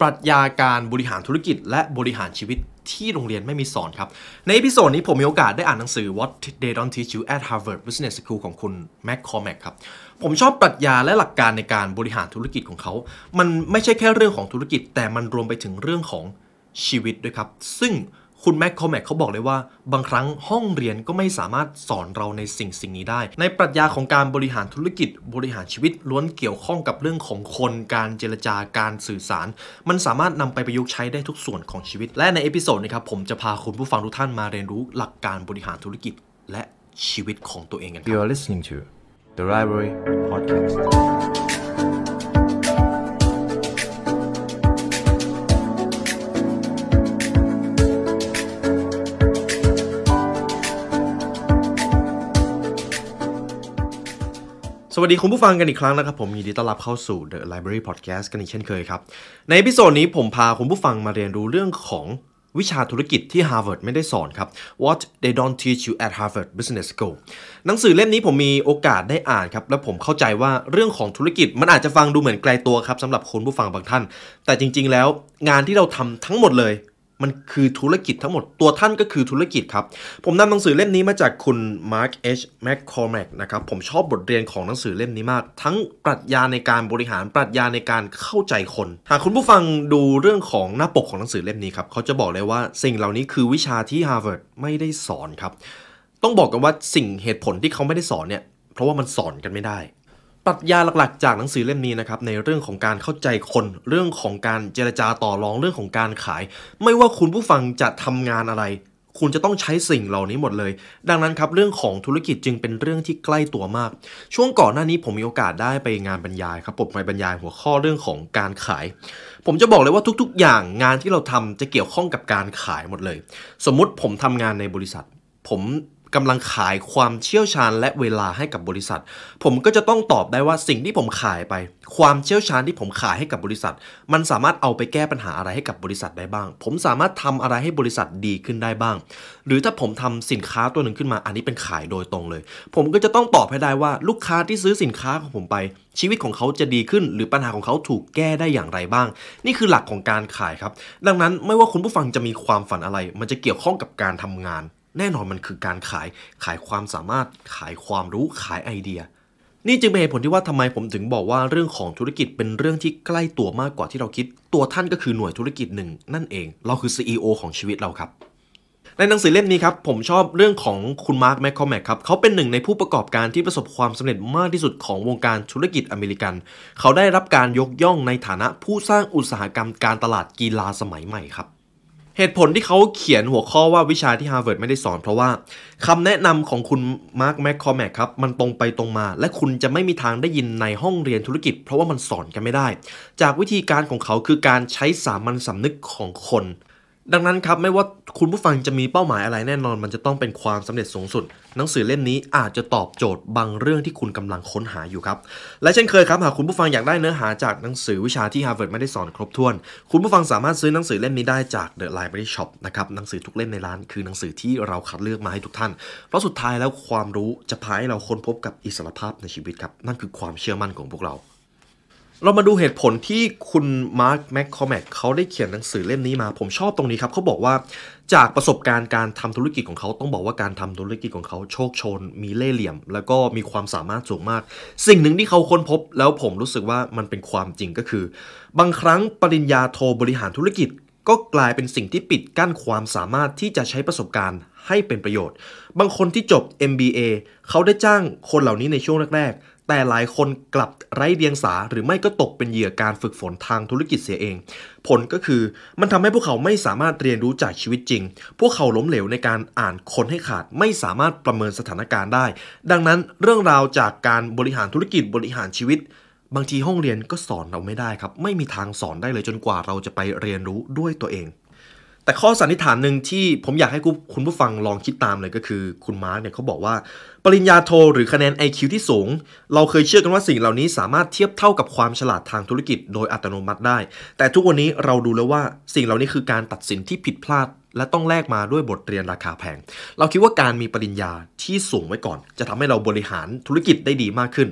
ปรัชญาการบริหารธุรกิจและบริหารชีวิตที่โรงเรียนไม่มีสอนครับ ในอีพิโซดนี้ผมมีโอกาสได้อ่านหนังสือ What They Don't Teach You at Harvard Business School ของคุณม็กคอ r แม็กครับ ผมชอบปรัชญาและหลักการในการบริหารธุรกิจของเขา มันไม่ใช่แค่เรื่องของธุรกิจ แต่มันรวมไปถึงเรื่องของชีวิตด้วยครับ ซึ่งคุณแม็กคอมแมกเขาบอกเลยว่าบางครั้งห้องเรียนก็ไม่สามารถสอนเราในสิ่งสิ่งนี้ได้ ในปรัชญาของการบริหารธุรกิจ บริหารชีวิต ล้วนเกี่ยวข้องกับเรื่องของคนการเจรจาการสื่อสาร มันสามารถนำไปประยุกต์ใช้ได้ทุกส่วนของชีวิต และในเอพิโซดนะครับผมจะพาคุณผู้ฟังทุกท่านมาเรียนรู้ หลักการบริหารธุรกิจและชีวิตของตัวเองกันครับ You are listening to the Library Podcast สวัสดีคุณผู้ฟังกันอีกครั้งนะครับ ผมยินดีต้อนรับเข้าสู่ The Library Podcast กันอีกเช่นเคยครับ ในพิโซดนี้ผมพาคุณผู้ฟังมาเรียนรู้เรื่องของวิชาธุรกิจที่ Harvard ไม่ได้สอนครับ What they don't teach you at Harvard Business School หนังสือเล่มนี้ผมมีโอกาสได้อ่านครับ และผมเข้าใจว่าเรื่องของธุรกิจมันอาจจะฟังดูเหมือนไกลตัวครับสำหรับคุณผู้ฟังบางท่าน แต่จริงๆแล้วงานที่เราทำทั้งหมดเลยมันคือธุรกิจทั้งหมดตัวท่านก็คือธุรกิจครับผมนำหนังสือเล่มนี้มาจากคุณมาร์คเอชแมคคอร์แมกนะครับผมชอบบทเรียนของหนังสือเล่มนี้มากทั้งปรัชญาในการบริหารปรัชญาในการเข้าใจคนหากคุณผู้ฟังดูเรื่องของหน้าปกของหนังสือเล่มนี้ครับเขาจะบอกเลยว่า สิ่งเหล่านี้คือวิชาที่ Harvard ไม่ได้สอนครับ ต้องบอกกันว่าสิ่งเหตุผลที่เขาไม่ได้สอนเนี่ยเพราะว่ามันสอนกันไม่ได้ปรัชญาหลักๆจากหนังสือเล่มนี้นะครับในเรื่องของการเข้าใจคนเรื่องของการเจรจาต่อรองเรื่องของการขาย ไม่ว่าคุณผู้ฟังจะทำงานอะไร คุณจะต้องใช้สิ่งเหล่านี้หมดเลย ดังนั้นครับ เรื่องของธุรกิจจึงเป็นเรื่องที่ใกล้ตัวมาก ช่วงก่อนหน้านี้ผมมีโอกาสได้ไปงานบรรยายครับผมไปบรรยายหัวข้อเรื่องของการขาย ผมจะบอกเลยว่าทุกๆ อย่างงานที่เราทำจะเกี่ยวข้องกับการขายหมดเลย สมมุติผมทำงานในบริษัท ผมกำลังขายความเชี่ยวชาญและเวลาให้กับบริษัท ผมก็จะต้องตอบได้ว่าสิ่งที่ผมขายไป ความเชี่ยวชาญที่ผมขายให้กับบริษัท มันสามารถเอาไปแก้ปัญหาอะไรให้กับบริษัทได้บ้าง ผมสามารถทำอะไรให้บริษัทดีขึ้นได้บ้าง หรือถ้าผมทำสินค้าตัวหนึ่งขึ้นมา อันนี้เป็นขายโดยตรงเลย ผมก็จะต้องตอบให้ได้ว่าลูกค้าที่ซื้อสินค้าของผมไป ชีวิตของเขาจะดีขึ้น หรือปัญหาของเขาถูกแก้ได้อย่างไรบ้าง นี่คือหลักของการขายครับดังนั้นไม่ว่าคุณผู้ฟังจะมีความฝันอะไร มันจะเกี่ยวข้องกับการทำงานแน่นอนมันคือการขายขายความสามารถขายความรู้ขายไอเดีย นี่จึงเป็นเหตุผลที่ว่าทำไมผมถึงบอกว่าเรื่องของธุรกิจเป็นเรื่องที่ใกล้ตัวมากกว่าที่เราคิดตัวท่านก็คือหน่วยธุรกิจหนึ่ง นั่นเอง เราคือ CEO ของชีวิตเราครับ ในหนังสือเล่มนี้ครับผมชอบเรื่องของคุณมาร์คแมคคอมแมกครับเขาเป็นหนึ่งในผู้ประกอบการที่ประสบความสำเร็จมากที่สุดของวงการธุรกิจอเมริกัน เขาได้รับการยกย่องในฐานะผู้สร้างอุตสาหกรรมการตลาดกีฬาสมัยใหม่ครับเหตุผลที่เขาเขียนหัวข้อว่าวิชาที่ฮาร์วาร์ดไม่ได้สอน เพราะว่าคำแนะนำของคุณมาร์คแมคคอมแมกครับ มันตรงไปตรงมา และคุณจะไม่มีทางได้ยินในห้องเรียนธุรกิจ เพราะว่ามันสอนกันไม่ได้ จากวิธีการของเขาคือการใช้สามัญสำนึกของคนดังนั้นครับไม่ว่าคุณผู้ฟังจะมีเป้าหมายอะไรแน่นอน มันจะต้องเป็นความสำเร็จสูงสุด หนังสือเล่มนี้อาจจะตอบโจทย์บางเรื่องที่คุณกำลังค้นหาอยู่ครับและเช่นเคยครับหากคุณผู้ฟังอยากได้เนื้อหาจากหนังสือวิชาที่ Harvard ไม่ได้สอนครบถ้วน คุณผู้ฟังสามารถซื้อหนังสือเล่มนี้ได้จาก The Library Shop นะครับหนังสือทุกเล่มในร้านคือหนังสือที่เราคัดเลือกมาให้ทุกท่าน เพราะสุดท้ายแล้วความรู้จะพาให้เราค้นพบกับอิสรภาพในชีวิตครับนั่นคือความเชื่อมั่นของพวกเราเรามาดูเหตุผลที่คุณมาร์คแมคคอมแมกเขาได้เขียนหนังสือเล่มนี้มา ผมชอบตรงนี้ครับเขาบอกว่า จากประสบการณ์การทำธุรกิจของเขาต้องบอกว่าการทำธุรกิจของเขาโชคชน มีเล่ห์เหลี่ยม แล้วก็มีความสามารถสูงมาก สิ่งหนึ่งที่เขาค้นพบแล้วผมรู้สึกว่ามันเป็นความจริงก็คือ บางครั้งปริญญาโทบริหารธุรกิจ ก็กลายเป็นสิ่งที่ปิดกั้นความสามารถที่จะใช้ประสบการณ์ให้เป็นประโยชน์ บางคนที่จบ MBA เขาได้จ้างคนเหล่านี้ในช่วงแรกแต่หลายคนกลับไร้เดียงสาหรือไม่ก็ตกเป็นเหยื่อการฝึกฝนทางธุรกิจเสียเอง ผลก็คือมันทำให้พวกเขาไม่สามารถเรียนรู้จากชีวิตจริง พวกเขาล้มเหลวในการอ่านคนให้ขาดไม่สามารถประเมินสถานการณ์ได้ ดังนั้นเรื่องราวจากการบริหารธุรกิจบริหารชีวิต บางทีห้องเรียนก็สอนเราไม่ได้ครับ ไม่มีทางสอนได้เลยจนกว่าเราจะไปเรียนรู้ด้วยตัวเองแต่ข้อสันนิษฐานหนึ่งที่ผมอยากให้คุณผู้ฟังลองคิดตามเลยก็คือคุณมาร์กเนี่ยเขาบอกว่าปริญญาโทหรือคะแนน IQ ที่สูง เราเคยเชื่อกันว่าสิ่งเหล่านี้สามารถเทียบเท่ากับความฉลาดทางธุรกิจโดยอัตโนมัติได้ แต่ทุกวันนี้เราดูแล้วว่าสิ่งเหล่านี้คือการตัดสินที่ผิดพลาด และต้องแลกมาด้วยบทเรียนราคาแพง เราคิดว่าการมีปริญญาที่สูงไว้ก่อน จะทำให้เราบริหารธุรกิจได้ดีมากขึ้น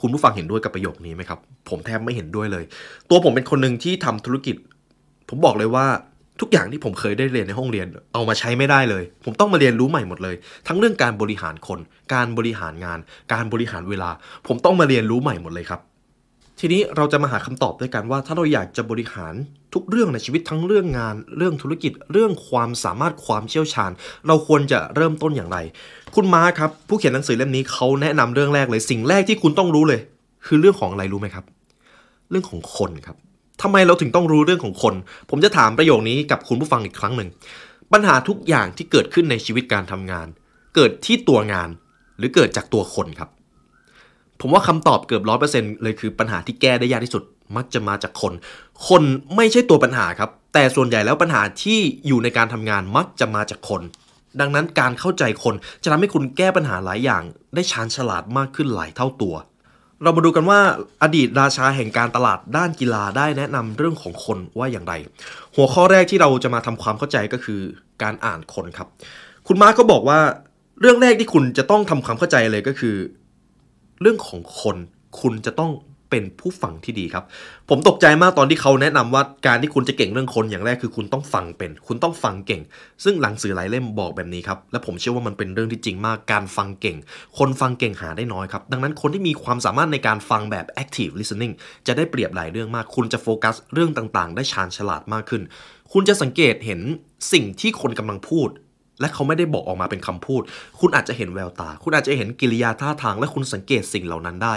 คุณผู้ฟังเห็นด้วยกับประโยคนี้ไหมครับ ผมแทบไม่เห็นด้วยเลย ตัวผมเป็นคนหนึ่งที่ทำธุรกิจ ผมบอกเลยว่าทุกอย่างที่ผมเคยได้เรียนในห้องเรียนเอามาใช้ไม่ได้เลย ผมต้องมาเรียนรู้ใหม่หมดเลย ทั้งเรื่องการบริหารคน การบริหารงาน การบริหารเวลา ผมต้องมาเรียนรู้ใหม่หมดเลยครับ ทีนี้เราจะมาหาคำตอบด้วยกันว่า ถ้าเราอยากจะบริหารทุกเรื่องในชีวิตทั้งเรื่องงาน เรื่องธุรกิจ เรื่องความสามารถความเชี่ยวชาญ เราควรจะเริ่มต้นอย่างไร คุณมาครับ ผู้เขียนหนังสือเล่มนี้เขาแนะนำเรื่องแรกเลยสิ่งแรกที่คุณต้องรู้เลย คือเรื่องของอะไรรู้ไหมครับ เรื่องของคนครับทำไมเราถึงต้องรู้เรื่องของคน ผมจะถามประโยคนี้กับคุณผู้ฟังอีกครั้งหนึ่ง ปัญหาทุกอย่างที่เกิดขึ้นในชีวิตการทำงาน เกิดที่ตัวงานหรือเกิดจากตัวคนครับ ผมว่าคำตอบเกือบร้อยเปอร์เซ็นต์เลยคือปัญหาที่แก้ได้ยากที่สุดมักจะมาจากคน คนไม่ใช่ตัวปัญหาครับ แต่ส่วนใหญ่แล้วปัญหาที่อยู่ในการทำงานมักจะมาจากคน ดังนั้นการเข้าใจคนจะทำให้คุณแก้ปัญหาหลายอย่าง ได้ชาญฉลาดมากขึ้นหลายเท่าตัวเรามาดูกันว่าอดีตราชาแห่งการตลาดด้านกีฬาได้แนะนำเรื่องของคนว่าอย่างไร หัวข้อแรกที่เราจะมาทำความเข้าใจก็คือการอ่านคนครับ คุณมาร์กก็บอกว่า เรื่องแรกที่คุณจะต้องทำความเข้าใจเลยก็คือ เรื่องของคนคุณจะต้องเป็นผู้ฟังที่ดีครับ ผมตกใจมากตอนที่เขาแนะนำว่าการที่คุณจะเก่งเรื่องคนอย่างแรกคือคุณต้องฟังเป็น คุณต้องฟังเก่ง ซึ่งหลังสือหลายเล่มบอกแบบนี้ครับ และผมเชื่อว่ามันเป็นเรื่องที่จริงมาก การฟังเก่ง คนฟังเก่งหาได้น้อยครับ ดังนั้นคนที่มีความสามารถในการฟังแบบ active listening จะได้เปรียบหลายเรื่องมาก คุณจะโฟกัส เรื่องต่างๆ ได้ชาญฉลาดมากขึ้น คุณจะสังเกตเห็นสิ่งที่คนกำลังพูดและเขาไม่ได้บอกออกมาเป็นคำพูด คุณอาจจะเห็นแววตา คุณอาจจะเห็นกิริยาท่าทาง และคุณสังเกตสิ่งเหล่านั้นได้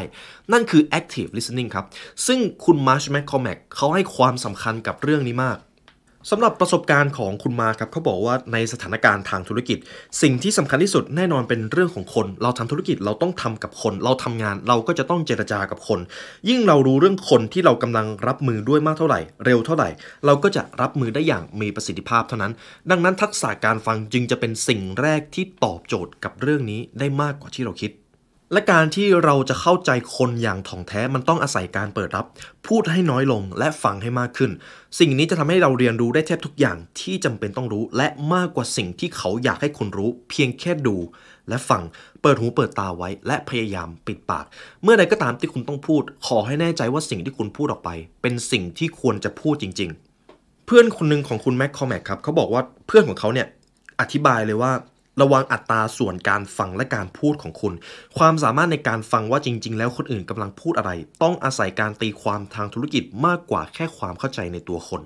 นั่นคือ active listening ครับ ซึ่งคุณมาร์ชแมคคอมแมกเขาให้ความสำคัญกับเรื่องนี้มากสำหรับประสบการณ์ของคุณมาครับเขาบอกว่าในสถานการณ์ทางธุรกิจ สิ่งที่สำคัญที่สุดแน่นอนเป็นเรื่องของคน เราทำธุรกิจเราต้องทำกับคน เราทำงานเราก็จะต้องเจรจากับคน ยิ่งเรารู้เรื่องคนที่เรากำลังรับมือด้วยมากเท่าไหร่เร็วเท่าไหร่เราก็จะรับมือได้อย่างมีประสิทธิภาพเท่านั้น ดังนั้นทักษะการฟังจึงจะเป็นสิ่งแรกที่ตอบโจทย์กับเรื่องนี้ได้มากกว่าที่เราคิดและการที่เราจะเข้าใจคนอย่างถ่องแท้มันต้องอาศัยการเปิดรับ พูดให้น้อยลงและฟังให้มากขึ้น สิ่งนี้จะทำให้เราเรียนรู้ได้แทบทุกอย่างที่จำเป็นต้องรู้ และมากกว่าสิ่งที่เขาอยากให้คุณรู้เพียงแค่ดูและฟัง เปิดหูเปิดตาไว้และพยายามปิดปากเมื่อใดก็ตามที่คุณต้องพูด ขอให้แน่ใจว่าสิ่งที่คุณพูดออกไป เป็นสิ่งที่ควรจะพูดจริง ๆ เพื่อนคนหนึ่งของคุณแม็กคอมแมกครับเขาบอกว่าเพื่อนของเขาเนี่ยอธิบายเลยว่าระวังอัตราส่วนการฟังและการพูดของคุณ ความสามารถในการฟังว่าจริง ๆ แล้วคนอื่นกำลังพูดอะไร ต้องอาศัยการตีความทางธุรกิจมากกว่าแค่ความเข้าใจในตัวคน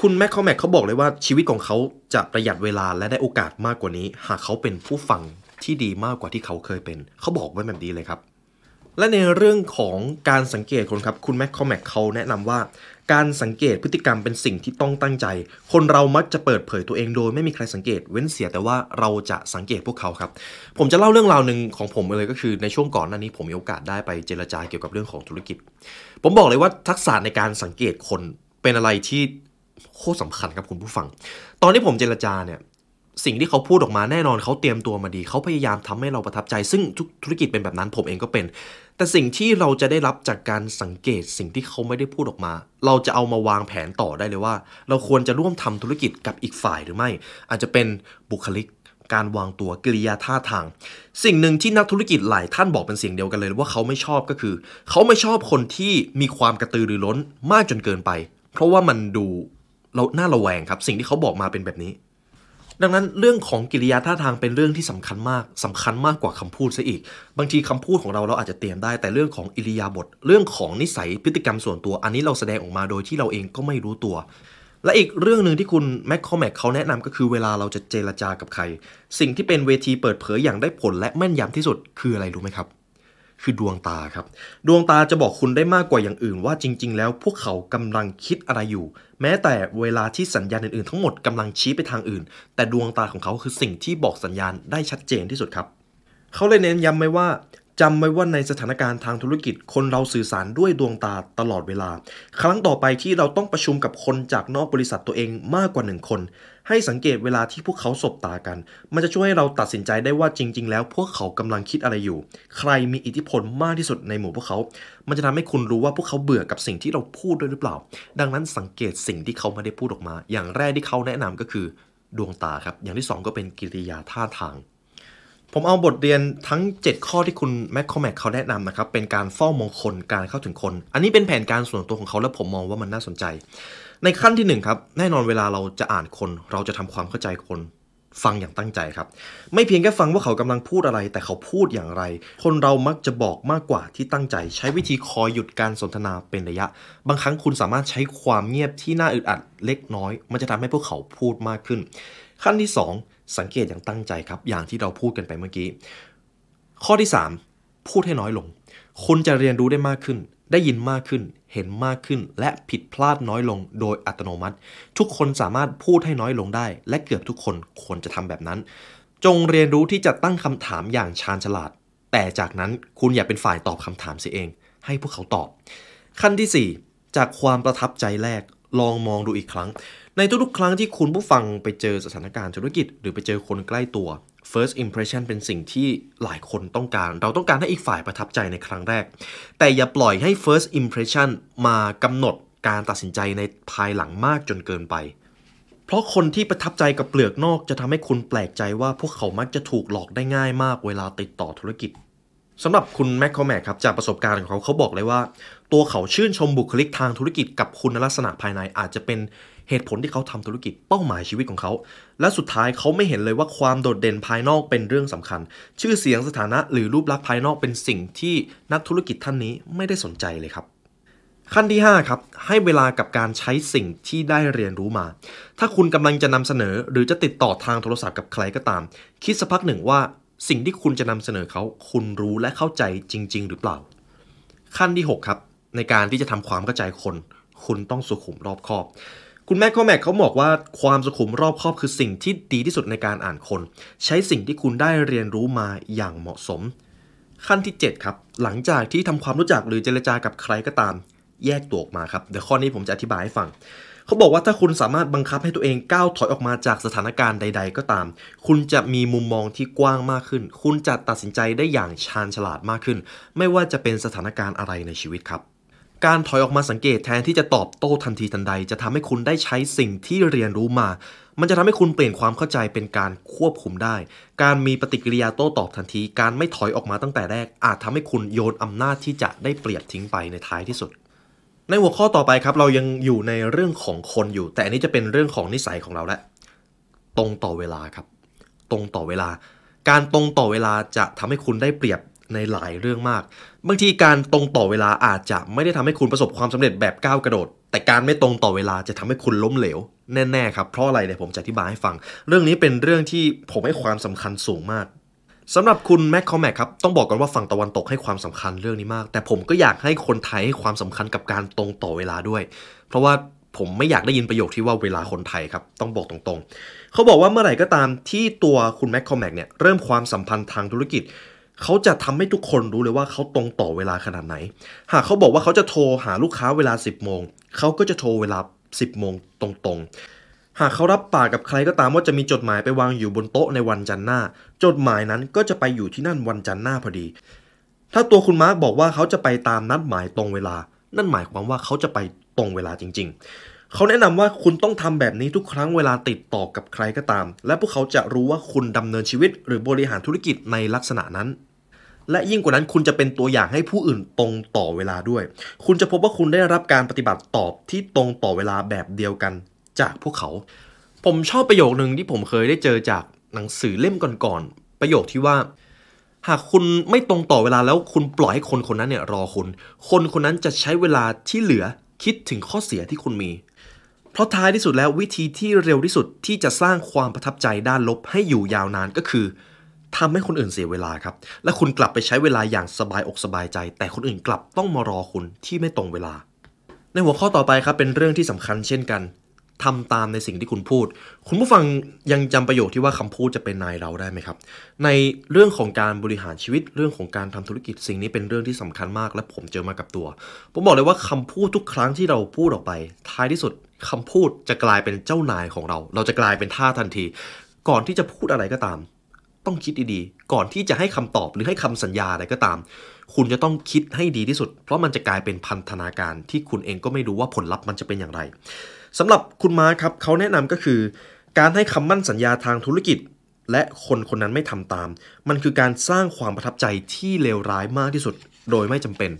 คุณแมคคอแมกเขาบอกเลยว่า ชีวิตของเขาจะประหยัดเวลาและได้โอกาสมากกว่านี้ หากเขาเป็นผู้ฟังที่ดีมากกว่าที่เขาเคยเป็น เขาบอกไว้แบบนี้เลยครับ และในเรื่องของการสังเกตคนครับ คุณแมคคอมแมกเขาแนะนำว่าการสังเกตพฤติกรรมเป็นสิ่งที่ต้องตั้งใจ คนเรามักจะเปิดเผยตัวเองโดย ไม่มีใครสังเกต เว้นเสีย แต่ว่าเราจะสังเกตพวกเขาครับ ผมจะเล่าเรื่องราวหนึ่งของผมเลยก็คือในช่วงก่อนหน้านี้ผมมีโอกาสได้ไปเจรจาเกี่ยวกับเรื่องของธุรกิจ ผมบอกเลยว่าทักษะในการสังเกตคนเป็นอะไรที่โคตรสำคัญครับคุณผู้ฟัง ตอนที่ผมเจรจาเนี่ยสิ่งที่เขาพูดออกมาแน่นอนเขาเตรียมตัวมาดี เขาพยายามทำให้เราประทับใจ ซึ่งทุกธุรกิจเป็นแบบนั้นผมเองก็เป็น แต่สิ่งที่เราจะได้รับจากการสังเกตสิ่งที่เขาไม่ได้พูดออกมา เราจะเอามาวางแผนต่อได้เลยว่า เราควรจะร่วมทำธุรกิจกับอีกฝ่ายหรือไม่ อาจจะเป็นบุคลิก การวางตัวกิริยาท่าทางสิ่งหนึ่งที่นักธุรกิจหลายท่านบอกเป็นเสียงเดียวกันเลยว่าเขาไม่ชอบก็คือ เขาไม่ชอบคนที่มีความกระตือรือร้นมากจนเกินไป เพราะว่ามันดูเราหน้าระแวงครับ สิ่งที่เขาบอกมาเป็นแบบนี้ดังนั้นเรื่องของกิริยาท่าทางเป็นเรื่องที่สำคัญมากสำคัญมากกว่าคำพูดซะอีก บางทีคำพูดของเราเราอาจจะเตรียมได้แต่เรื่องของอิริยาบถเรื่องของนิสัยพฤติกรรมส่วนตัว อันนี้เราแสดงออกมาโดยที่เราเองก็ไม่รู้ตัว และอีกเรื่องหนึ่งที่คุณแมคคอมแมกเขาแนะนำก็คือเวลาเราจะเจรจากับใคร สิ่งที่เป็นเวทีเปิดเผยอย่างได้ผลและแม่นยำที่สุดคืออะไรรู้ไหมครับคือดวงตาครับ ดวงตาจะบอกคุณได้มากกว่าอย่างอื่นว่าจริงๆแล้วพวกเขากำลังคิดอะไรอยู่ แม้แต่เวลาที่สัญญาณอื่นๆทั้งหมดกำลังชี้ไปทางอื่น แต่ดวงตาของเขาคือสิ่งที่บอกสัญญาณได้ชัดเจนที่สุดครับ เขาเลยเน้นย้ำไว้ว่าจำไว้ว่าในสถานการณ์ทางธุรกิจคนเราสื่อสารด้วยดวงตาตลอดเวลา ครั้งต่อไปที่เราต้องประชุมกับคนจากนอกบริษัทตัวเองมากกว่าหนึ่งคนให้สังเกตเวลาที่พวกเขาสบตากัน มันจะช่วยให้เราตัดสินใจได้ว่าจริง ๆ แล้วพวกเขากำลังคิดอะไรอยู่ ใครมีอิทธิพลมากที่สุดในหมู่พวกเขา มันจะทำให้คุณรู้ว่าพวกเขาเบื่อกับสิ่งที่เราพูดด้วยหรือเปล่า ดังนั้นสังเกตสิ่งที่เขาไม่ได้พูดออกมา อย่างแรกที่เขาแนะนำก็คือ ดวงตาครับ อย่างที่ 2 ก็เป็นกิริยาท่าทาง ผมเอาบทเรียนทั้ง 7 ข้อที่คุณแมคคอแมกเขาแนะนำนะครับ เป็นการเฝ้ามองคน การเข้าถึงคน อันนี้เป็นแผนการส่วนตัวของเขาและผมมองว่ามันน่าสนใจในขั้นที่1ครับแน่นอนเวลาเราจะอ่านคนเราจะทำความเข้าใจคน ฟังอย่างตั้งใจครับ ไม่เพียงแค่ฟังว่าเขากำลังพูดอะไร แต่เขาพูดอย่างไร คนเรามักจะบอกมากกว่าที่ตั้งใจ ใช้วิธีคอยหยุดการสนทนาเป็นระยะ บางครั้งคุณสามารถใช้ความเงียบที่น่าอึดอัด เล็กน้อย มันจะทำให้พวกเขาพูดมากขึ้น ขั้นที่2สังเกตอย่างตั้งใจครับ อย่างที่เราพูดกันไปเมื่อกี้ข้อที่3พูดให้น้อยลงคุณจะเรียนรู้ได้มากขึ้นได้ยินมากขึ้น เห็นมากขึ้น และผิดพลาดน้อยลงโดยอัตโนมัติ ทุกคนสามารถพูดให้น้อยลงได้ และเกือบทุกคนควรจะทำแบบนั้น จงเรียนรู้ที่จะตั้งคำถามอย่างชาญฉลาด แต่จากนั้นคุณอย่าเป็นฝ่ายตอบคำถามเสียเอง ให้พวกเขาตอบ ขั้นที่ 4 จากความประทับใจแรก ลองมองดูอีกครั้ง ในทุกๆครั้งที่คุณผู้ฟังไปเจอสถานการณ์ธุรกิจหรือไปเจอคนใกล้ตัว first impression เป็นสิ่งที่หลายคนต้องการ เราต้องการให้อีกฝ่ายประทับใจในครั้งแรก แต่อย่าปล่อยให้ first impression มากำหนดการตัดสินใจในภายหลังมากจนเกินไป เพราะคนที่ประทับใจกับเปลือกนอกจะทำให้คุณแปลกใจว่าพวกเขามักจะถูกหลอกได้ง่ายมากเวลาติดต่อธุรกิจสำหรับคุณแมคคอมแมกครับจากประสบการณ์ของเขาเขาบอกเลยว่า ตัวเขาชื่นชมบุคลิกทางธุรกิจกับคุณลักษณะภายในอาจจะเป็นเหตุผลที่เขาทำธุรกิจเป้าหมายชีวิตของเขา และสุดท้ายเขาไม่เห็นเลยว่าความโดดเด่นภายนอกเป็นเรื่องสำคัญ ชื่อเสียงสถานะหรือรูปลักษณ์ภายนอกเป็นสิ่งที่นักธุรกิจท่านนี้ไม่ได้สนใจเลยครับ ขั้นที่5ครับให้เวลากับการใช้สิ่งที่ได้เรียนรู้มา ถ้าคุณกำลังจะนำเสนอหรือจะติดต่อทางโทรศัพท์กับใครก็ตาม คิดสักพักหนึ่งว่า สิ่งที่คุณจะนำเสนอเขาคุณรู้และเข้าใจจริง ๆ หรือเปล่า ขั้นที่ 6 ครับ ในการที่จะทำความเข้าใจคน คุณต้องสุขุมรอบคอบคุณแม่้อแม็กเขาบอกว่าความสุขุมรอบครอบคือสิ่งที่ดีที่สุดในการอ่านคน ใช้สิ่งที่คุณได้เรียนรู้มาอย่างเหมาะสม ขั้นที่ 7 ครับ หลังจากที่ทำความรู้จักหรือเจรจากับใครก็ตาม แยกตัวออกมาครับเดี๋ยวข้อนี้ผมจะอธิบายให้ฟังเขาบอกว่าถ้าคุณสามารถบังคับให้ตัวเองก้าวถอยออกมาจากสถานการณ์ใดๆ ก็ตาม คุณจะมีมุมมองที่กว้างมากขึ้น คุณจะตัดสินใจได้อย่างชาญฉลาดมากขึ้น ไม่ว่าจะเป็นสถานการณ์อะไรในชีวิตครับการถอยออกมาสังเกตแทนที่จะตอบโต้ทันทีทันใด จะทำให้คุณได้ใช้สิ่งที่เรียนรู้มา มันจะทำให้คุณเปลี่ยนความเข้าใจเป็นการควบคุมได้ การมีปฏิกิริยาโต้ตอบทันที การไม่ถอยออกมาตั้งแต่แรก อาจทำให้คุณโยนอำนาจที่จะได้เปรียบทิ้งไปในท้ายที่สุด ในหัวข้อต่อไปครับ เรายังอยู่ในเรื่องของคนอยู่ แต่อันนี้จะเป็นเรื่องของนิสัยของเราและ ตรงต่อเวลาครับ ตรงต่อเวลา การตรงต่อเวลาจะทำให้คุณได้เปรียบในหลายเรื่องมาก บางทีการตรงต่อเวลาอาจจะไม่ได้ทำให้คุณประสบความสำเร็จแบบก้าวกระโดด แต่การไม่ตรงต่อเวลาจะทำให้คุณล้มเหลวแน่ๆครับเพราะอะไรเนี่ยผมจะอธิบายให้ฟัง เรื่องนี้เป็นเรื่องที่ผมให้ความสำคัญสูงมากสำหรับคุณแม็กคอมแมกครับต้องบอกก่อนว่าฝั่งตะวันตกให้ความสำคัญเรื่องนี้มาก แต่ผมก็อยากให้คนไทยให้ความสำคัญกับการตรงต่อเวลาด้วย เพราะว่าผมไม่อยากได้ยินประโยคที่ว่าเวลาคนไทยครับต้องบอกตรงๆเขาบอกว่าเมื่อไหร่ก็ตามที่ตัวคุณแม็กคอมแมกเนี่ยเริ่มความสัมพันธ์ทางธุรกิจเขาจะทำให้ทุกคนรู้เลยว่าเขาตรงต่อเวลาขนาดไหน หากเขาบอกว่าเขาจะโทรหาลูกค้าเวลา 10โมง เขาก็จะโทรเวลา 10โมงตรงๆ หากเขารับปากกับใครก็ตามว่าจะมีจดหมายไปวางอยู่บนโต๊ะในวันจันทร์หน้า จดหมายนั้นก็จะไปอยู่ที่นั่นวันจันทร์หน้าพอดี ถ้าตัวคุณมาร์กบอกว่าเขาจะไปตามนัดหมายตรงเวลา นั่นหมายความว่าเขาจะไปตรงเวลาจริง ๆ เขาแนะนำว่าคุณต้องทำแบบนี้ทุกครั้งเวลาติดต่อกับใครก็ตาม และพวกเขาจะรู้ว่าคุณดำเนินชีวิต หรือบริหารธุรกิจในลักษณะนั้นและยิ่งกว่านั้นคุณจะเป็นตัวอย่างให้ผู้อื่นตรงต่อเวลาด้วย คุณจะพบว่าคุณได้รับการปฏิบัติตอบที่ตรงต่อเวลาแบบเดียวกัน จากพวกเขา ผมชอบประโยคหนึ่งที่ผมเคยได้เจอจากหนังสือเล่มก่อนๆ ประโยคที่ว่า หากคุณไม่ตรงต่อเวลาแล้วคุณปล่อยให้คนคนนั้นเนี่ยรอคุณ คนคนนั้นจะใช้เวลาที่เหลือคิดถึงข้อเสียที่คุณมี เพราะท้ายที่สุดแล้ววิธีที่เร็วที่สุดที่จะสร้างความประทับใจด้านลบให้อยู่ยาวนานก็คือทำให้คนอื่นเสียเวลาครับและคุณกลับไปใช้เวลาอย่างสบายอกสบายใจ แต่คนอื่นกลับต้องมารอคุณที่ไม่ตรงเวลา ในหัวข้อต่อไปครับเป็นเรื่องที่สำคัญเช่นกันทำตามในสิ่งที่คุณพูด คุณผู้ฟังยังจำประโยคที่ว่าคำพูดจะเป็นนายเราได้ไหมครับ ในเรื่องของการบริหารชีวิตเรื่องของการทำธุรกิจสิ่งนี้เป็นเรื่องที่สำคัญมาก และผมเจอมากับตัว ผมบอกเลยว่าคำพูดทุกครั้งที่เราพูดออกไป ท้ายที่สุดคำพูดจะกลายเป็นเจ้านายของเรา เราจะกลายเป็นท่าทันที ก่อนที่จะพูดอะไรก็ตามต้องคิดดีๆ ก่อนที่จะให้คำตอบหรือให้คำสัญญาอะไรก็ตาม คุณจะต้องคิดให้ดีที่สุด เพราะมันจะกลายเป็นพันธนาการ ที่คุณเองก็ไม่รู้ว่าผลลัพธ์มันจะเป็นอย่างไร สำหรับคุณมาครับ เขาแนะนำก็คือ การให้คำมั่นสัญญาทางธุรกิจ และคนคนนั้นไม่ทำตาม มันคือการสร้างความประทับใจที่เลวร้ายมากที่สุดโดยไม่จำเป็น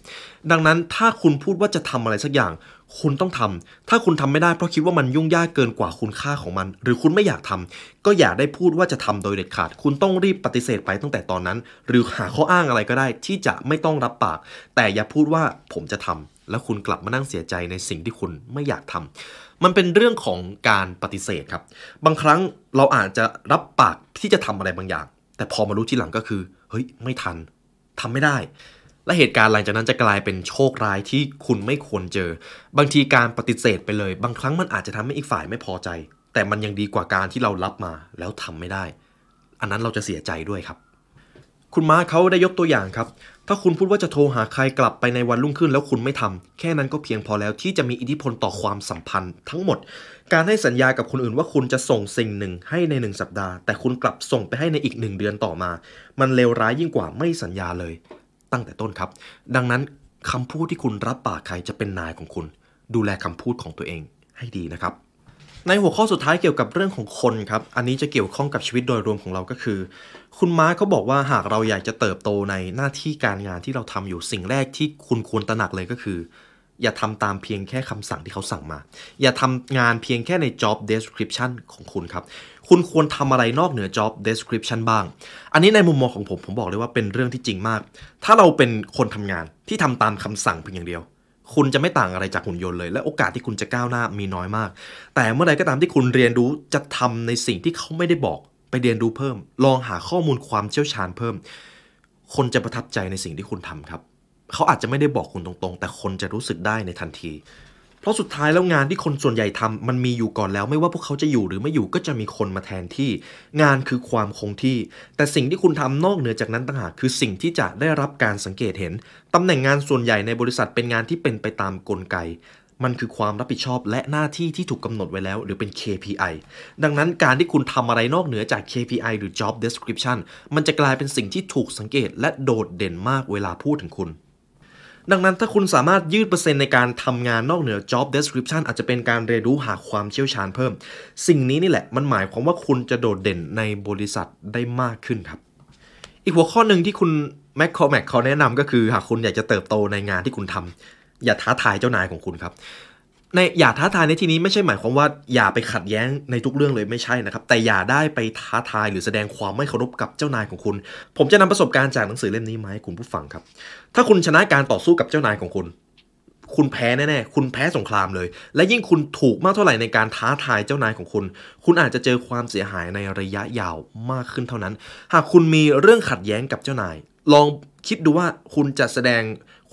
ดังนั้นถ้าคุณพูดว่าจะทำอะไรสักอย่าง คุณต้องทำ ถ้าคุณทำไม่ได้เพราะคิดว่ามันยุ่งยากเกินกว่าคุณค่าของมัน หรือคุณไม่อยากทำ ก็อย่าได้พูดว่าจะทำโดยเด็ดขาด คุณต้องรีบปฏิเสธไปตั้งแต่ตอนนั้น หรือหาข้ออ้างอะไรก็ได้ ที่จะไม่ต้องรับปาก แต่อย่าพูดว่าผมจะทำ แล้วคุณกลับมานั่งเสียใจในสิ่งที่คุณไม่อยากทำ มันเป็นเรื่องของการปฏิเสธครับ บางครั้งเราอาจจะรับปากที่จะทำอะไรบางอย่าง แต่พอมารู้ทีหลังก็คือ เฮ้ย ไม่ทัน ทำไม่ได้และเหตุการณ์หลังจากนั้นจะกลายเป็นโชคร้ายที่คุณไม่ควรเจอ บางทีการปฏิเสธไปเลย บางครั้งมันอาจจะทำให้อีกฝ่ายไม่พอใจ แต่มันยังดีกว่าการที่เรารับมาแล้วทำไม่ได้ อันนั้นเราจะเสียใจด้วยครับ คุณมาเขาได้ยกตัวอย่างครับ ถ้าคุณพูดว่าจะโทรหาใครกลับไปในวันรุ่งขึ้นแล้วคุณไม่ทำ แค่นั้นก็เพียงพอแล้วที่จะมีอิทธิพลต่อความสัมพันธ์ ทั้งหมด การให้สัญญากับคนอื่นว่าคุณจะส่งสิ่งหนึ่ง ให้ในหนึ่งสัปดาห์ แต่คุณกลับส่งไปให้ในอีกหนึ่งเดือนต่อมา มันเลวร้ายยิ่งกว่าไม่สัญญาเลยตั้งแต่ต้นครับ ดังนั้นคำพูดที่คุณรับปากใครจะเป็นนายของคุณ ดูแลคำพูดของตัวเองให้ดีนะครับ ในหัวข้อสุดท้ายเกี่ยวกับเรื่องของคนครับ อันนี้จะเกี่ยวข้องกับชีวิตโดยรวมของเราก็คือ คุณมา์าเขาบอกว่าหากเราอยากจะเติบโตในหน้าที่การงานที่เราทำอยู่สิ่งแรกที่คุณควรตระหนักเลยก็คืออย่าทำตามเพียงแค่คำสั่งที่เขาสั่งมา อย่าทำงานเพียงแค่ใน job description ของคุณครับ คุณควรทำอะไรนอกเหนือ job description บ้าง อันนี้ในมุมมองของผมผมบอกเลยว่าเป็นเรื่องที่จริงมาก ถ้าเราเป็นคนทำงานที่ทำตามคำสั่งเพียง อย่างเดียว คุณจะไม่ต่างอะไรจากหุ่นยนต์เลยและโอกาสที่คุณจะก้าวหน้ามีน้อยมาก แต่เมื่อไรก็ตามที่คุณเรียนรู้จะทำในสิ่งที่เขาไม่ได้บอกไปเรียนรู้เพิ่ม ลองหาข้อมูลความเชี่ยวชาญเพิ่มคนจะประทับใจในสิ่งที่คุณทำครับเขาอาจจะไม่ได้บอกคุณตรงๆ แต่คนจะรู้สึกได้ในทันที เพราะสุดท้ายแล้วงานที่คนส่วนใหญ่ทำมันมีอยู่ก่อนแล้วไม่ว่าพวกเขาจะอยู่หรือไม่อยู่ก็จะมีคนมาแทนที่ งานคือความคงที่ แต่สิ่งที่คุณทำนอกเหนือจากนั้นต่างหากคือสิ่งที่จะได้รับการสังเกตเห็นตำแหน่งงานส่วนใหญ่ในบริษัทเป็นงานที่เป็นไปตามกลไก มันคือความรับผิดชอบและหน้าที่ที่ถูกกำหนดไว้แล้ว หรือเป็น KPI ดังนั้นการที่คุณทำอะไรนอกเหนือจาก KPI หรือ Job Description มันจะกลายเป็นสิ่งที่ถูกสังเกต และโดดเด่นมากเวลาพูดถึงคุณดังนั้นถ้าคุณสามารถยืดเปอร์เซ็นต์ในการทำงานนอกเหนือ job description อาจจะเป็นการเรียนรู้หาความเชี่ยวชาญเพิ่ม สิ่งนี้นี่แหละมันหมายความว่าคุณจะโดดเด่นในบริษัทได้มากขึ้นครับ อีกหัวข้อหนึ่งที่คุณแม็กคอแม็กเขาแนะนำก็คือ หากคุณอยากจะเติบโตในงานที่คุณทำอย่าท้าทายเจ้านายของคุณครับในอย่าท้าทายในที่นี้ไม่ใช่หมายความว่าอย่าไปขัดแย้งในทุกเรื่องเลยไม่ใช่นะครับแต่อย่าได้ไปท้าทายหรือแสดงความไม่เคารพกับเจ้านายของคุณ ผมจะนำประสบการณ์จากหนังสือเล่มนี้มาให้คุณผู้ฟังครับ ถ้าคุณชนะการต่อสู้กับเจ้านายของคุณ คุณแพ้แน่ๆคุณแพ้สงครามเลย และยิ่งคุณถูกมากเท่าไหร่ในการท้าทายเจ้านายของคุณ คุณอาจจะเจอความเสียหายในระยะยาวมากขึ้นเท่านั้น หากคุณมีเรื่องขัดแย้งกับเจ้านาย ลองคิดดูว่าคุณจะแสดง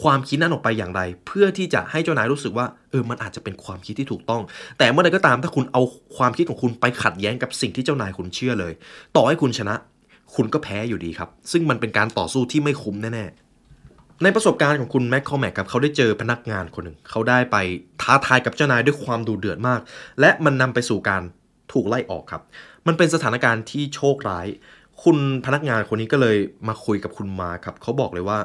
ความคิดนั้นออกไปอย่างไร เพื่อที่จะให้เจ้านายรู้สึกว่าเออ มันอาจจะเป็นความคิดที่ถูกต้อง แต่เมื่อใดก็ตามถ้าคุณเอาความคิดของคุณไปขัดแย้งกับสิ่งที่เจ้านายคุณเชื่อเลย ต่อให้คุณชนะ คุณก็แพ้อยู่ดีครับ ซึ่งมันเป็นการต่อสู้ที่ไม่คุ้มแน่ในประสบการณ์ของคุณแม็กคอแมกครับเขาได้เจอพนักงานคนหนึ่ง เขาได้ไปท้าทายกับเจ้านายด้วยความดูเดือดมาก และมันนำไปสู่การถูกไล่ออกครับ มันเป็นสถานการณ์ที่โชคร้าย คุณพนักงานคนนี้ก็เลยมาคุยกับคุณมาครับ เขาบอกเลยว่า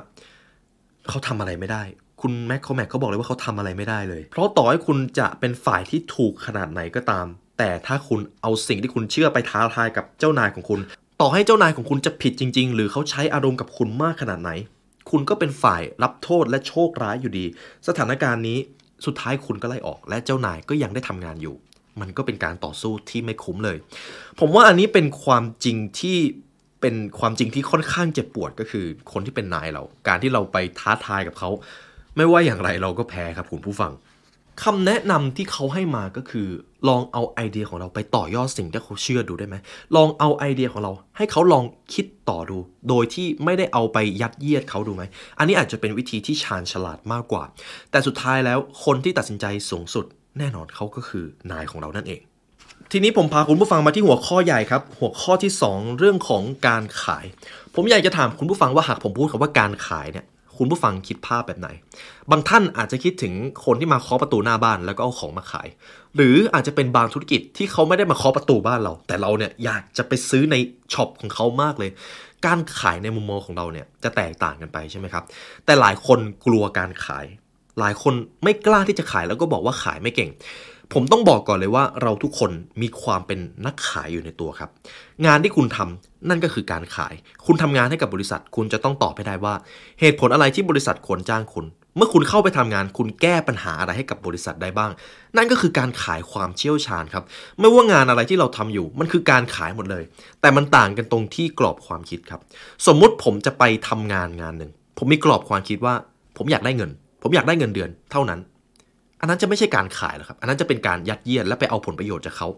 เขาทำอะไรไม่ได้ คุณแม็กโคแม็กเขาบอกเลยว่าเขาทำอะไรไม่ได้เลย เพราะต่อให้คุณจะเป็นฝ่ายที่ถูกขนาดไหนก็ตาม แต่ถ้าคุณเอาสิ่งที่คุณเชื่อไปท้าทายกับเจ้านายของคุณ ต่อให้เจ้านายของคุณจะผิดจริง ๆ หรือเขาใช้อารมณ์กับคุณมากขนาดไหน คุณก็เป็นฝ่ายรับโทษและโชคร้ายอยู่ดี สถานการณ์นี้สุดท้ายคุณก็ไล่ออก และเจ้านายก็ยังได้ทำงานอยู่ มันก็เป็นการต่อสู้ที่ไม่คุ้มเลย ผมว่าอันนี้เป็นความจริงที่เป็นความจริงที่ค่อนข้างเจ็บปวดก็คือคนที่เป็นนายเรา การที่เราไปท้าทายกับเขาไม่ว่าอย่างไรเราก็แพ้ครับคุณผู้ฟังคำแนะนำที่เขาให้มาก็คือลองเอาไอเดียของเราไปต่อยอดสิ่งที่เขาเชื่อดูได้ไหมลองเอาไอเดียของเรา ให้เขาลองคิดต่อดู โดยที่ไม่ได้เอาไปยัดเยียดเขาดูไหมอันนี้อาจจะเป็นวิธีที่ชาญฉลาดมากกว่าแต่สุดท้ายแล้วคนที่ตัดสินใจสูงสุดแน่นอนเขาก็คือนายของเรานั่นเองทีนี้ ผมพาคุณผู้ฟังมาที่หัวข้อใหญ่ครับ หัวข้อที่ 2 เรื่องของการขาย ผมอยากจะถามคุณผู้ฟังว่าหากผมพูดคำว่าการขายเนี่ยคุณผู้ฟังคิดภาพแบบไหน บางท่านอาจจะคิดถึงคนที่มาเคาะประตูหน้าบ้านแล้วก็เอาของมาขาย หรืออาจจะเป็นบางธุรกิจที่เขาไม่ได้มาเคาะประตูบ้านเรา แต่เราเนี่ยอยากจะไปซื้อในช็อปของเขามากเลย การขายในมุมมองของเราเนี่ยจะแตกต่างกันไปใช่ไหมครับแต่หลายคนกลัวการขาย หลายคนไม่กล้าที่จะขาย แล้วก็บอกว่าขายไม่เก่งผมต้องบอกก่อนเลยว่าเราทุกคนมีความเป็นนักขายอยู่ในตัวครับ งานที่คุณทำนั่นก็คือการขาย คุณทำงานให้กับบริษัทคุณจะต้องตอบให้ได้ว่าเหตุผลอะไรที่บริษัทควรจ้างคุณ เมื่อคุณเข้าไปทำงานคุณแก้ปัญหาอะไรให้กับบริษัทได้บ้าง นั่นก็คือการขายความเชี่ยวชาญครับไม่ว่างานอะไรที่เราทำอยู่ มันคือการขายหมดเลย แต่มันต่างกันตรงที่กรอบความคิดครับ สมมุติผมจะไปทำงานงานหนึ่งผมมีกรอบความคิดว่า ผมอยากได้เงิน ผมอยากได้เงินเดือนเท่านั้นอันนั้นจะไม่ใช่การขายหรอกครับ อันนั้นจะเป็นการยัดเยียดและไปเอาผลประโยชน์จากเขา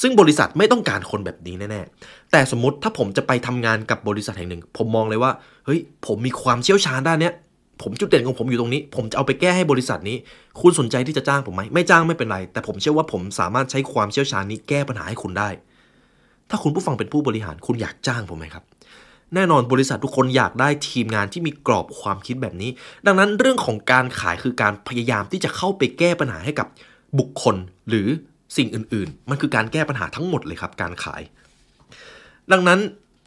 ซึ่งบริษัทไม่ต้องการคนแบบนี้แน่ๆแต่สมมติถ้าผมจะไปทำงานกับบริษัทแห่งหนึ่ง ผมมองเลยว่า เฮ้ย ผมมีความเชี่ยวชาญด้านเนี้ยผมจุดเด่นของผมอยู่ตรงนี้ ผมจะเอาไปแก้ให้บริษัทนี้ คุณสนใจที่จะจ้างผมไหม ไม่จ้างไม่เป็นไร แต่ผมเชื่อว่าผมสามารถใช้ความเชี่ยวชาญนี้แก้ปัญหาให้คุณได้ ถ้าคุณผู้ฟังเป็นผู้บริหาร คุณอยากจ้างผมไหมครับแน่นอนบริษัททุกคนอยากได้ทีมงานที่มีกรอบความคิดแบบนี้ ดังนั้นเรื่องของการขายคือการพยายามที่จะเข้าไปแก้ปัญหาให้กับบุคคลหรือสิ่งอื่นๆ มันคือการแก้ปัญหาทั้งหมดเลยครับ การขาย ดังนั้น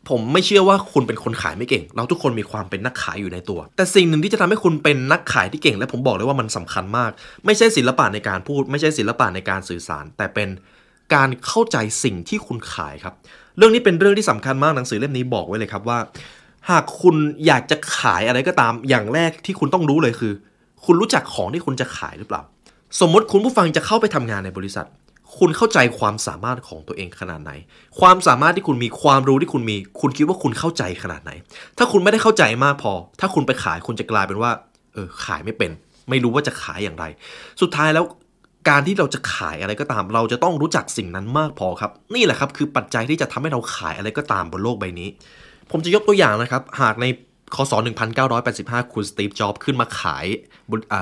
ผมไม่เชื่อว่าคุณเป็นคนขายไม่เก่ง เราทุกคนมีความเป็นนักขายอยู่ในตัว แต่สิ่งหนึ่งที่จะทำให้คุณเป็นนักขายที่เก่ง และผมบอกเลยว่ามันสำคัญมาก ไม่ใช่ศิลปะในการพูด ไม่ใช่ศิลปะในการสื่อสาร แต่เป็นการเข้าใจสิ่งที่คุณขายครับเรื่องนี้เป็นเรื่องที่สำคัญมากหนังสือเล่มนี้บอกไว้เลยครับว่าหากคุณอยากจะขายอะไรก็ตามอย่างแรกที่คุณต้องรู้เลยคือ คุณรู้จักของที่คุณจะขายหรือเปล่าสมมติคุณผู้ฟังจะเข้าไปทำงานในบริษัท คุณเข้าใจความสามารถของตัวเองขนาดไหน ความสามารถที่คุณมีความรู้ที่คุณมีคุณคิดว่าคุณเข้าใจขนาดไหน ถ้าคุณไม่ได้เข้าใจมากพอ ถ้าคุณไปขายคุณจะกลายเป็นว่า เออขายไม่เป็น ไม่รู้ว่าจะขายอย่างไร สุดท้ายแล้วการที่เราจะขายอะไรก็ตามเราจะต้องรู้จักสิ่งนั้นมากพอครับ นี่แหละครับ คือปัจจัยที่จะทำให้เราขายอะไรก็ตามบนโลกใบนี้ ผมจะยกตัวอย่างนะครับ หากในคศ1985 คุณสตีฟ จ็อบขึ้นมาขาย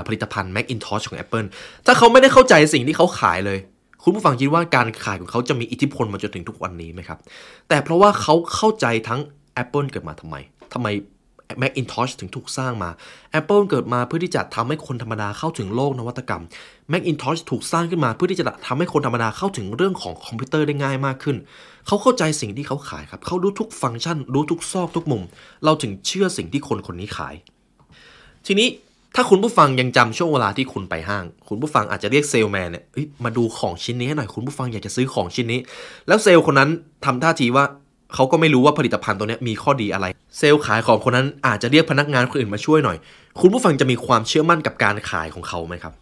ผลิตภัณฑ์ Macintosh ของ Apple ถ้าเขาไม่ได้เข้าใจสิ่งที่เขาขายเลย คุณผู้ฟังคิดว่าการขายของเขาจะมีอิทธิพลมาจนถึงทุกวันนี้ไหมครับแต่เพราะว่าเขาเข้าใจทั้ง Apple เกิดมาทำไมทำไม Macintosh ถึงถูกสร้างมา Apple เกิดมาเพื่อที่จะทำให้คนธรรมดาเข้าถึงโลกนวัตกรรม Macintosh ถูกสร้างขึ้นมาเพื่อที่จะทำให้คนธรรมดาเข้าถึงเรื่องของคอมพิวเตอร์ได้ง่ายมากขึ้น เขาเข้าใจสิ่งที่เขาขายครับเขารู้ทุกฟังก์ชัน รู้ทุกซอกทุกมุม เราถึงเชื่อสิ่งที่คนคนนี้ขาย ทีนี้ถ้าคุณผู้ฟังยังจำช่วงเวลาที่คุณไปห้าง คุณผู้ฟังอาจจะเรียกเซลแมนเนี่ยมาดูของชิ้นนี้ให้หน่อยคุณผู้ฟังอยากจะซื้อของชิ้นนี้ แล้วเซลคนนั้นทำท่าทีว่าเขาก็ไม่รู้ว่าผลิตภัณฑ์ตัวนี้มีข้อดีอะไร เซลล์ขายของคนนั้นอาจจะเรียกพนักงานคนอื่นมาช่วยหน่อย คุณผู้ฟังจะมีความเชื่อมั่นกับการขายของเขาไหมครับ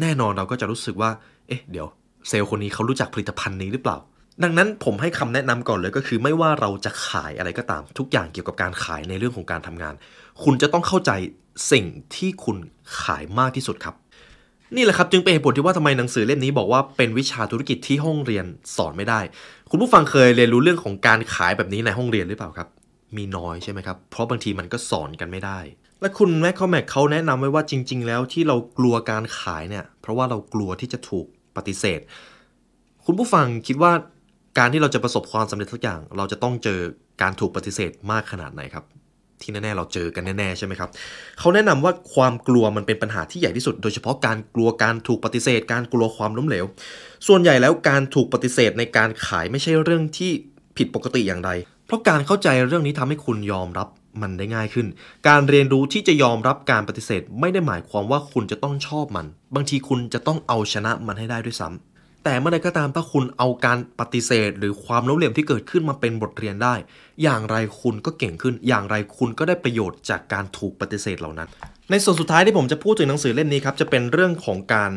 แน่นอนเราก็จะรู้สึกว่าเอ๊ะเดี๋ยว เซลล์คนนี้เขารู้จักผลิตภัณฑ์นี้หรือเปล่า ดังนั้นผมให้คำแนะนำก่อนเลยก็คือไม่ว่าเราจะขายอะไรก็ตาม ทุกอย่างเกี่ยวกับการขายในเรื่องของการทำงาน คุณจะต้องเข้าใจสิ่งที่คุณขายมากที่สุดครับนี่แหละครับจึงเป็นเหตุผลที่ว่าทำไมหนังสือเล่มนี้บอกว่าเป็นวิชาธุรกิจที่ห้องเรียนสอนไม่ได้ คุณผู้ฟังเคยเรียนรู้เรื่องของการขายแบบนี้ในห้องเรียนหรือเปล่าครับ มีน้อยใช่ไหมครับเพราะบางทีมันก็สอนกันไม่ได้ และคุณแม็กคอมแมกเขาแนะนำไว้ว่าจริง ๆ แล้วที่เรากลัวการขายเนี่ย เพราะว่าเรากลัวที่จะถูกปฏิเสธ คุณผู้ฟังคิดว่าการที่เราจะประสบความสำเร็จทุกอย่าง เราจะต้องเจอการถูกปฏิเสธมากขนาดไหนครับที่แน่ๆเราเจอกันแน่ ๆใช่ไหมครับ เขาแนะนำว่าความกลัวมันเป็นปัญหาที่ใหญ่ที่สุดโดยเฉพาะการกลัวการถูกปฏิเสธการกลัวความล้มเหลว ส่วนใหญ่แล้วการถูกปฏิเสธในการขายไม่ใช่เรื่องที่ผิดปกติอย่างไร เพราะการเข้าใจเรื่องนี้ทำให้คุณยอมรับมันได้ง่ายขึ้น การเรียนรู้ที่จะยอมรับการปฏิเสธไม่ได้หมายความว่าคุณจะต้องชอบมัน บางทีคุณจะต้องเอาชนะมันให้ได้ด้วยซ้ำแต่เมื่อใดก็ตามถ้าคุณเอาการปฏิเสธหรือความล้มเหลวที่เกิดขึ้นมาเป็นบทเรียนได้ อย่างไรคุณก็เก่งขึ้น อย่างไรคุณก็ได้ประโยชน์จากการถูกปฏิเสธเหล่านั้น ในส่วนสุดท้ายที่ผมจะพูดถึงหนังสือเล่มนี้ครับจะเป็นเรื่องของการ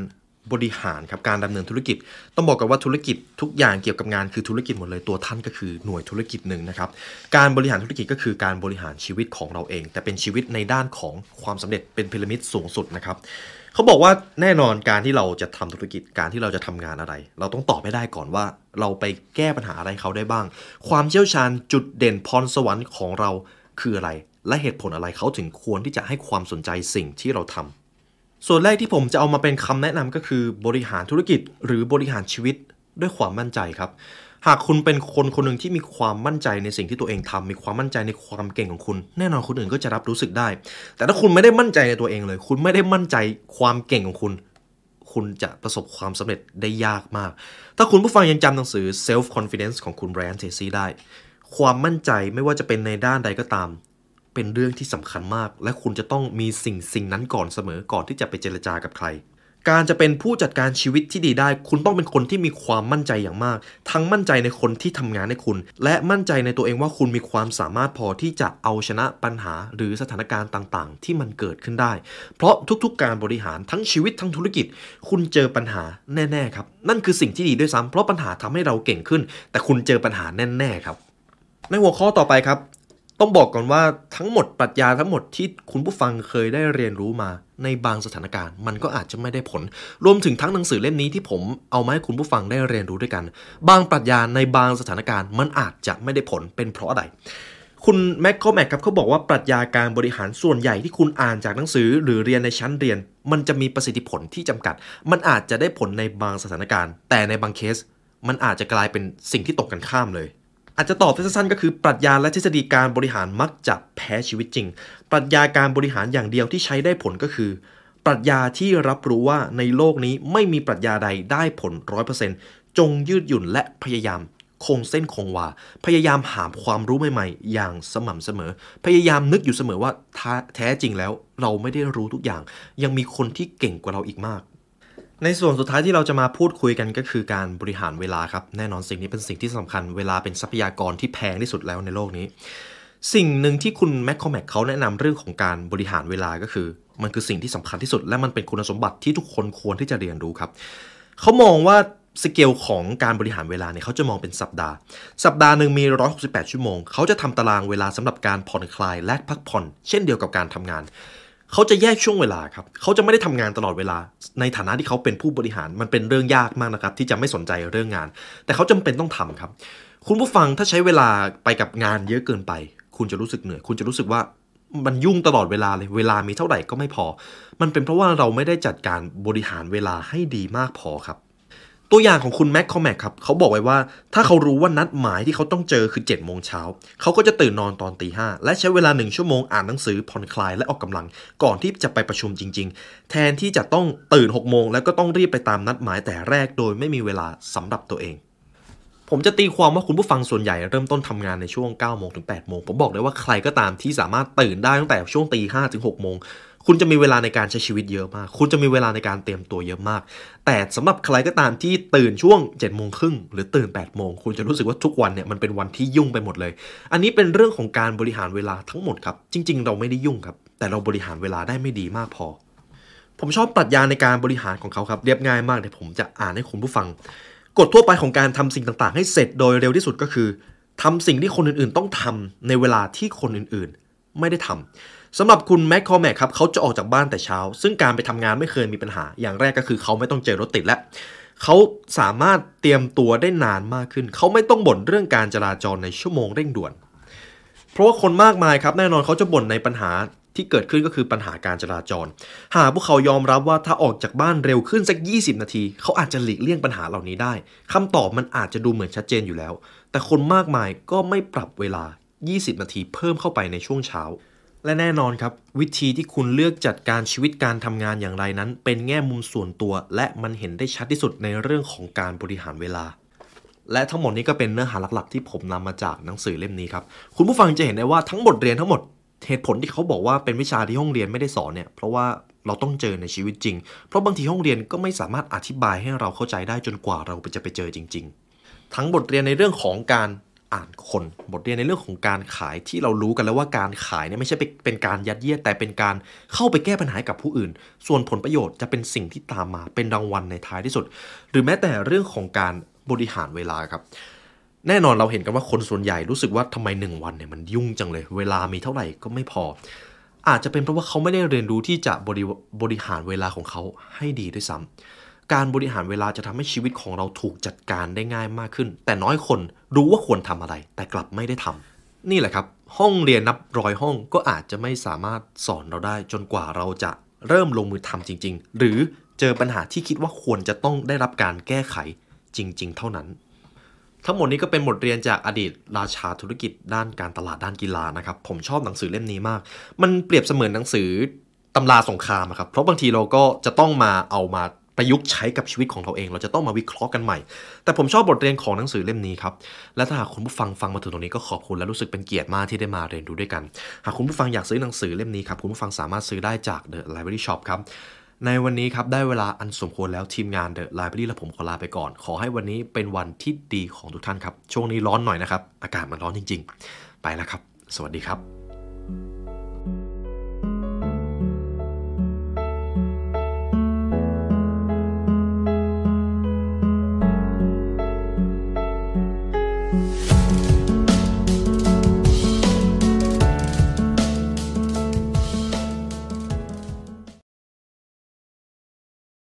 บริหารครับการดำเนินธุรกิจ ต้องบอกกันว่าธุรกิจทุกอย่างเกี่ยวกับงาน คือธุรกิจหมดเลยตัวท่านก็คือหน่วยธุรกิจหนึ่งนะครับการบริหารธุรกิจก็คือการบริหารชีวิตของเราเอง แต่เป็นชีวิตในด้านของความสำเร็จเป็นพีระมิดสูงสุดนะครับเขาบอกว่าแน่นอนการที่เราจะทำธุรกิจการที่เราจะทำงานอะไร เราต้องตอบให้ได้ก่อนว่าเราไปแก้ปัญหาอะไรเขาได้บ้าง ความเชี่ยวชาญจุดเด่นพรสวรรค์ของเราคืออะไร และเหตุผลอะไรเขาถึงควรที่จะให้ความสนใจสิ่งที่เราทำ ส่วนแรกที่ผมจะเอามาเป็นคำแนะนำก็คือบริหารธุรกิจหรือบริหารชีวิตด้วยความมั่นใจครับหากคุณเป็นคนคนหนึ่งที่มีความมั่นใจในสิ่งที่ตัวเองทำมีความมั่นใจในความเก่งของคุณ แน่นอนคนอื่นก็จะรับรู้สึกได้ แต่ถ้าคุณไม่ได้มั่นใจในตัวเองเลย คุณไม่ได้มั่นใจความเก่งของคุณ คุณจะประสบความสำเร็จได้ยากมาก ถ้าคุณผู้ฟังยังจำหนังสือ self confidence ของคุณแบรนด์เทซี่ได้ ความมั่นใจไม่ว่าจะเป็นในด้านใดก็ตาม เป็นเรื่องที่สำคัญมาก และคุณจะต้องมีสิ่งสิ่งนั้นก่อนเสมอก่อนที่จะไปเจรจากับใครการจะเป็นผู้จัดการชีวิตที่ดีได้ คุณต้องเป็นคนที่มีความมั่นใจอย่างมาก ทั้งมั่นใจในคนที่ทำงานให้คุณ และมั่นใจในตัวเองว่าคุณมีความสามารถพอที่จะเอาชนะปัญหา หรือสถานการณ์ต่างๆ ที่มันเกิดขึ้นได้ เพราะทุก ๆ การบริหารทั้งชีวิตทั้งธุรกิจ คุณเจอปัญหาแน่ ๆ ครับ นั่นคือสิ่งที่ดีด้วยซ้ำเพราะปัญหาทำให้เราเก่งขึ้น แต่คุณเจอปัญหาแน่ๆครับ ในหัวข้อต่อไปครับต้องบอกก่อนว่าทั้งหมดปรัชญาทั้งหมดที่คุณผู้ฟังเคยได้เรียนรู้มา ในบางสถานการณ์ มันก็อาจจะไม่ได้ผล รวมถึงทั้งหนังสือเล่มนี้ที่ผมเอามาให้คุณผู้ฟังได้เรียนรู้ด้วยกันบางปรัชญาในบางสถานการณ์ มันอาจจะไม่ได้ผลเป็นเพราะอะไรคุณแม็กโคแม็กครับเขาบอกว่าปรัชญาการบริหารส่วนใหญ่ที่คุณอ่านจากหนังสือ หรือเรียนในชั้นเรียน มันจะมีประสิทธิผลที่จำกัด มันอาจจะได้ผลในบางสถานการณ์ แต่ในบางเคส มันอาจจะกลายเป็นสิ่งที่ตกกันข้ามเลยาจจะตอบสั้นๆก็คือปรัชญาและทฤษฎีการบริหารมักจะแพ้ชีวิตจริง ปรัชญาการบริหารอย่างเดียวที่ใช้ได้ผลก็คือ ปรัชญาที่รับรู้ว่าในโลกนี้ไม่มีปรัชญาใดได้ผลร้อยเปอร์เซ็นต์จงยืดหยุ่นและพยายามคงเส้นคงวาพยายามหาความรู้ใหม่ๆ อย่างสม่ำเสมอ พยายามนึกอยู่เสมอว่าแท้จริงแล้วเราไม่ได้รู้ทุกอย่าง ยังมีคนที่เก่งกว่าเราอีกมากในส่วนสุดท้ายที่เราจะมาพูดคุยกันก็คือการบริหารเวลาครับแน่นอนสิ่งนี้เป็นสิ่งที่สำคัญเวลาเป็นทรัพยากรที่แพงที่สุดแล้วในโลกนี้ สิ่งหนึ่งที่คุณแมคคอมแมกเขาแนะนำเรื่องของการบริหารเวลาก็คือ มันคือสิ่งที่สำคัญที่สุดและมันเป็นคุณสมบัติที่ทุกคนควรที่จะเรียนรู้ครับเขามองว่าสเกลของการบริหารเวลาเนี่ยเขาจะมองเป็นสัปดาห์สัปดาห์หนึ่งมี168ชั่วโมงเขาจะทำตารางเวลาสำหรับการผ่อนคลายและพักผ่อน เช่นเดียวกับการทำงานเขาจะแยกช่วงเวลาครับ เขาจะไม่ได้ทำงานตลอดเวลา ในฐานะที่เขาเป็นผู้บริหารมันเป็นเรื่องยากมากนะครับ ที่จะไม่สนใจเรื่องงาน แต่เขาจำเป็นต้องทำครับ คุณผู้ฟังถ้าใช้เวลาไปกับงานเยอะเกินไป คุณจะรู้สึกเหนื่อยคุณจะรู้สึกว่ามันยุ่งตลอดเวลาเลยเวลามีเท่าไหร่ก็ไม่พอ มันเป็นเพราะว่าเราไม่ได้จัดการบริหารเวลาให้ดีมากพอครับตัวอย่างของคุณแม็กคอมแมกครับ เขาบอกไว้ว่า ถ้าเขารู้ว่านัดหมายที่เขาต้องเจอคือ7จ็ดโมงเช้า เขาก็จะตื่นนอนตอนตีห้าและใช้เวลาหนึ่งชั่วโมงอ่านหนังสือผ่อนคลายและออกกำลังก่อนที่จะไปประชุมจริง ๆ แทนที่จะต้องตื่น6กโมงแล้วก็ต้องรีบไปตามนัดหมายแต่แรกโดยไม่มีเวลาสำหรับตัวเอง ผมจะตีความว่าคุณผู้ฟังส่วนใหญ่เริ่มต้นทำงานในช่วง9โมงถึง8โมงผมบอกเลยว่าใครก็ตามที่สามารถตื่นได้ตั้งแต่ช่วงตีห้าถึงหกโมงคุณจะมีเวลาในการใช้ชีวิตเยอะมาก คุณจะมีเวลาในการเตรียมตัวเยอะมาก แต่สำหรับใครก็ตามที่ตื่นช่วง7จ็ดโมงครึ่ง หรือตื่น8ปดโมง คุณจะรู้สึกว่าทุกวันเนี่ยมันเป็นวันที่ยุ่งไปหมดเลย อันนี้เป็นเรื่องของการบริหารเวลาทั้งหมดครับ จริง ๆ เราไม่ได้ยุ่งครับ แต่เราบริหารเวลาได้ไม่ดีมากพอ ผมชอบปรัชญาในการบริหารของเขาครับ เรียบง่ายมากเดี๋ยวผมจะอ่านให้คุณผู้ฟังกฎทั่วไปของการทำสิ่งต่างๆให้เสร็จโดยเร็วที่สุดก็คือ ทำสิ่งที่คนอื่นๆ ต้องทำในเวลาที่คนอื่นๆไม่ได้ทำสำหรับคุณแม็คคอแมกครับเขาจะออกจากบ้านแต่เช้า ซึ่งการไปทำงานไม่เคยมีปัญหาอย่างแรกก็คือเขาไม่ต้องเจอรถติดและเขาสามารถเตรียมตัวได้นานมากขึ้น เขาไม่ต้องบ่นเรื่องการจราจรในชั่วโมงเร่งด่วน เพราะว่าคนมากมายครับแน่นอนเขาจะบ่นในปัญหาที่เกิดขึ้นก็คือปัญหาการจราจร หากพวกเขายอมรับว่าถ้าออกจากบ้านเร็วขึ้นสัก 20 นาทีเขาอาจจะหลีกเลี่ยงปัญหาเหล่านี้ได้ คำตอบมันอาจจะดูเหมือนชัดเจนอยู่แล้ว แต่คนมากมายก็ไม่ปรับเวลา 20 นาทีเพิ่มเข้าไปในช่วงเช้าและแน่นอนครับวิธีที่คุณเลือกจัดการชีวิตการทำงานอย่างไรนั้น เป็นแง่มุมส่วนตัว และมันเห็นได้ชัดที่สุดในเรื่องของการบริหารเวลา และทั้งหมดนี้ก็เป็นเนื้อหาหลักๆ ที่ผมนำมาจากหนังสือเล่มนี้ครับคุณผู้ฟังจะเห็นได้ว่าทั้งบทเรียนทั้งหมดเหตุผลที่เขาบอกว่าเป็นวิชาที่ห้องเรียนไม่ได้สอนเนี่ย เพราะว่าเราต้องเจอในชีวิตจริง เพราะบางทีห้องเรียนก็ไม่สามารถอธิบายให้เราเข้าใจได้จนกว่าเราจะไปเจอจริง ๆ ทั้งบทเรียนในเรื่องของการอ่านคนบทเรียนในเรื่องของการขายที่เรารู้กันแล้วว่าการขายเนี่ยไม่ใช่เป็นการยัดเยียด แต่เป็นการเข้าไปแก้ปัญหากับผู้อื่น ส่วนผลประโยชน์จะเป็นสิ่งที่ตามมาเป็นรางวัลในท้ายที่สุด หรือแม้แต่เรื่องของการบริหารเวลาครับ แน่นอนเราเห็นกันว่าคนส่วนใหญ่รู้สึกว่าทำไม 1 วันเนี่ยมันยุ่งจังเลย เวลามีเท่าไหร่ก็ไม่พอ อาจจะเป็นเพราะว่าเขาไม่ได้เรียนรู้ที่จะบริบริหารเวลาของเขาให้ดีด้วยซ้ำการบริหารเวลาจะทำให้ชีวิตของเราถูกจัดการได้ง่ายมากขึ้น แต่น้อยคนรู้ว่าควรทำอะไร แต่กลับไม่ได้ทำ นี่แหละครับ ห้องเรียนนับร้อยห้องก็อาจจะไม่สามารถสอนเราได้ จนกว่าเราจะเริ่มลงมือทำจริง ๆ หรือเจอปัญหาที่คิดว่าควรจะต้องได้รับการแก้ไขจริง ๆ เท่านั้น ทั้งหมดนี้ก็เป็นบทเรียนจากอดีตราชาธุรกิจ ด้านการตลาดด้านกีฬานะครับ ผมชอบหนังสือเล่มนี้มาก มันเปรียบเสมือนหนังสือตำราสงครามครับ เพราะบางทีเราก็จะต้องมาเอามาประยุกต์ใช้กับชีวิตของเราเองเราจะต้องมาวิเคราะห์กันใหม่ แต่ผมชอบบทเรียนของหนังสือเล่มนี้ครับและถ้าหากคุณผู้ฟังฟังมาถึงตรงนี้ก็ขอบคุณและรู้สึกเป็นเกียรติมากที่ได้มาเรียนรู้ด้วยกัน หากคุณผู้ฟังอยากซื้อหนังสือเล่มนี้ครับคุณผู้ฟังสามารถซื้อได้จาก The Library Shop ครับในวันนี้ครับได้เวลาอันสมควรแล้วทีมงาน The Library และผมขอลาไปก่อน ขอให้วันนี้เป็นวันที่ดีของทุกท่านครับช่วงนี้ร้อนหน่อยนะครับอากาศมันร้อนจริง ๆ ไปแล้วครับ สวัสดีครับ